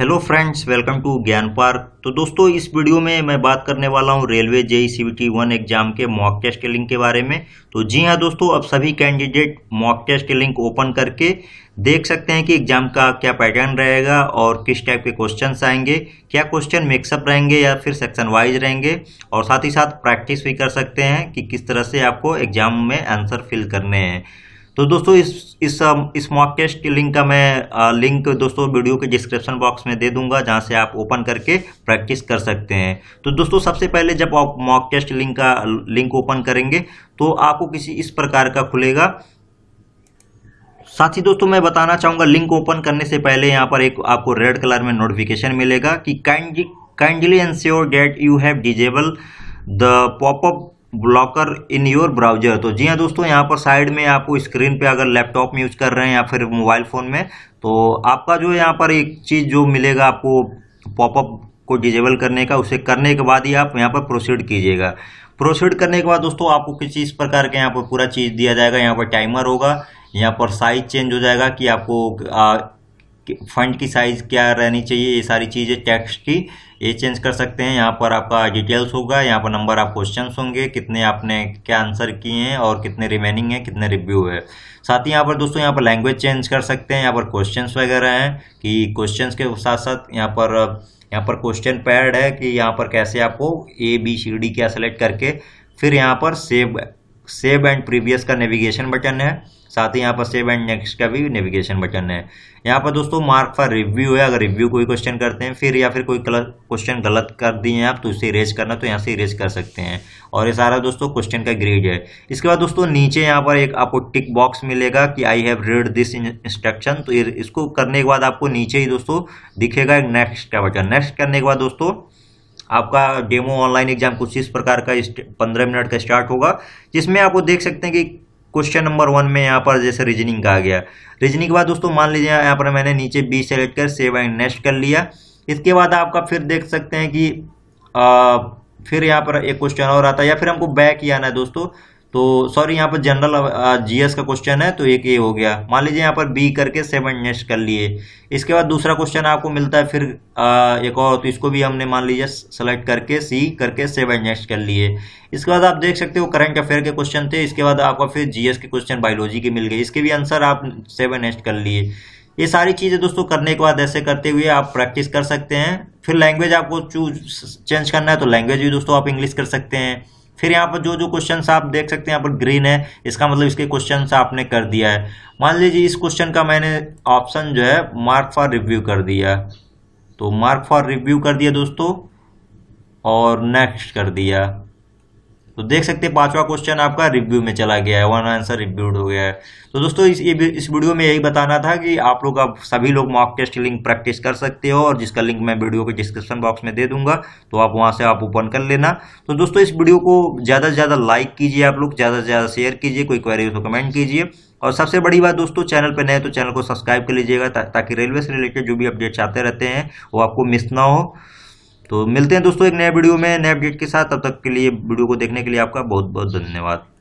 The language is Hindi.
hello friends welcome to Gyan park तो दोस्तों इस वीडियो में मैं बात करने वाला हूं railway JE C T one exam के मॉक टेस्ट लिंक के बारे में तो जी हां दोस्तों अब सभी candidate mock test link open करके देख सकते हैं कि एग्जाम का क्या पैटर्न रहेगा और किस टाइप के क्वेश्चन आएंगे क्या क्वेश्चन मिक्सअप रहेंगे या फिर सेक्शन वाइज रहेंगे और साथ ही साथ प्रैक्टिस भी कर सकते हैं कि किस तरह से आपको एग्जाम में आंसर फिल करने हैं तो दोस्तों इस इस इस मॉक टेस्ट की लिंक का मैं लिंक दोस्तों वीडियो के डिस्क्रिप्शन बॉक्स में दे दूंगा जहां से आप ओपन करके प्रैक्टिस कर सकते हैं तो दोस्तों सबसे पहले जब आप मॉक टेस्ट लिंक का लिंक ओपन करेंगे तो आपको किसी इस प्रकार का खुलेगा साथ ही दोस्तों मैं बताना चाहूँगा लिंक ओपन करने से पहले यहाँ पर एक आपको रेड कलर में नोटिफिकेशन मिलेगा कि kindly kindly ensure that you have disable the popup blocker in your browser तो जी हाँ दोस्तों यहाँ पर साइड में आपको स्क्रीन पे अगर लैपटॉप में यूज कर रहे हैं या फिर मोबाइल फ़ोन में तो आपका जो यहाँ पर एक चीज़ जो मिलेगा आपको पॉपअप को डिजेबल करने का उसे करने के बाद ही आप यहाँ पर प्रोसीड कीजिएगा प्रोसीड करने के बाद दोस्तों आपको किसी इस प्रकार के यहाँ पर पूरा चीज़ दिया जाएगा यहाँ पर टाइमर होगा यहाँ पर साइज चेंज हो जाएगा कि आपको आ, फंड की साइज़ क्या रहनी चाहिए ये सारी चीज़ें टेक्स्ट की ये चेंज कर सकते हैं यहाँ पर आपका डिटेल्स होगा यहाँ पर नंबर ऑफ क्वेश्चन होंगे कितने आपने क्या आंसर किए हैं और कितने रिमेनिंग हैं कितने रिव्यू है साथ ही यहाँ पर दोस्तों यहाँ पर लैंग्वेज चेंज कर सकते हैं यहाँ पर क्वेश्चन वगैरह हैं कि क्वेश्चन के साथ साथ यहाँ पर यहाँ पर क्वेश्चन पैड है कि यहाँ पर कैसे आपको ए बी सी डी क्या सेलेक्ट करके फिर यहाँ पर सेव सेव एंड प्रीवियस का नेविगेशन बटन है साथ ही यहाँ पर सेव एंड नेक्स्ट का भी नेविगेशन बटन है यहाँ पर दोस्तों मार्क फॉर रिव्यू है अगर रिव्यू कोई क्वेश्चन करते हैं फिर या फिर कोई क्वेश्चन गलत कर दिए हैं आप तो उसे इरेज करना तो यहाँ से इरेज कर सकते हैं और ये सारा दोस्तों क्वेश्चन का ग्रेड है इसके बाद दोस्तों नीचे यहाँ पर एक आपको टिक बॉक्स मिलेगा कि I have read this instruction तो इसको करने के बाद आपको नीचे ही दोस्तों दिखेगा एक नेक्स्ट का बटन नेक्स्ट करने के बाद दोस्तों आपका डेमो ऑनलाइन एग्जाम कुछ इस प्रकार का पंद्रह मिनट का स्टार्ट होगा जिसमें आपको देख सकते हैं कि क्वेश्चन नंबर वन में यहाँ पर जैसे रीजनिंग कहा गया रीजनिंग के बाद दोस्तों मान लीजिए यहाँ पर मैंने नीचे बी सेलेक्ट कर सेव एंड नेक्स्ट कर लिया इसके बाद आपका फिर देख सकते हैं कि आ, फिर यहाँ पर एक क्वेश्चन और आता है या फिर हमको बैक ही आना है दोस्तों तो सॉरी यहाँ पर जनरल जीएस का क्वेश्चन है तो एक ये हो गया मान लीजिए यहाँ पर बी करके सेवन नेक्स्ट कर लिए इसके बाद दूसरा क्वेश्चन आपको मिलता है फिर आ, एक और तो इसको भी हमने मान लीजिए सेलेक्ट करके सी करके सेवन नेक्स्ट कर लिए इसके बाद आप देख सकते हो करंट अफेयर के क्वेश्चन थे इसके बाद आपको फिर जीएस के क्वेश्चन बायोलॉजी के मिल गए इसके भी आंसर आप सेवन नेक्स्ट कर लिए ये सारी चीज़ें दोस्तों करने के बाद ऐसे करते हुए आप प्रैक्टिस कर सकते हैं फिर लैंग्वेज आपको चूज चेंज करना है तो लैंग्वेज भी दोस्तों आप इंग्लिश कर सकते हैं फिर यहाँ पर जो जो क्वेश्चन आप देख सकते हैं यहाँ पर ग्रीन है इसका मतलब इसके क्वेश्चन आपने कर दिया है मान लीजिए इस क्वेश्चन का मैंने ऑप्शन जो है मार्क फॉर रिव्यू कर दिया तो मार्क फॉर रिव्यू कर दिया दोस्तों और नेक्स्ट कर दिया तो देख सकते हैं पांचवा क्वेश्चन आपका रिव्यू में चला गया है वन आंसर रिव्यूड हो गया है तो दोस्तों इस ये इस वीडियो में यही बताना था कि आप लोग आप सभी लोग मॉक टेस्ट लिंक प्रैक्टिस कर सकते हो और जिसका लिंक मैं वीडियो के डिस्क्रिप्शन बॉक्स में दे दूंगा तो आप वहां से आप ओपन कर लेना तो दोस्तों इस वीडियो को ज़्यादा से ज़्यादा लाइक कीजिए आप लोग ज़्यादा से ज़्यादा शेयर कीजिए कोई क्वेरी हो तो कमेंट कीजिए और सबसे बड़ी बात दोस्तों चैनल पर नए तो चैनल को सब्सक्राइब कर लीजिएगा ताकि रेलवे से रिलेटेड जो भी अपडेट्स आते रहते हैं वो आपको मिस ना हो तो मिलते हैं दोस्तों एक नए वीडियो में नए अपडेट के साथ तब तक के लिए वीडियो को देखने के लिए आपका बहुत बहुत धन्यवाद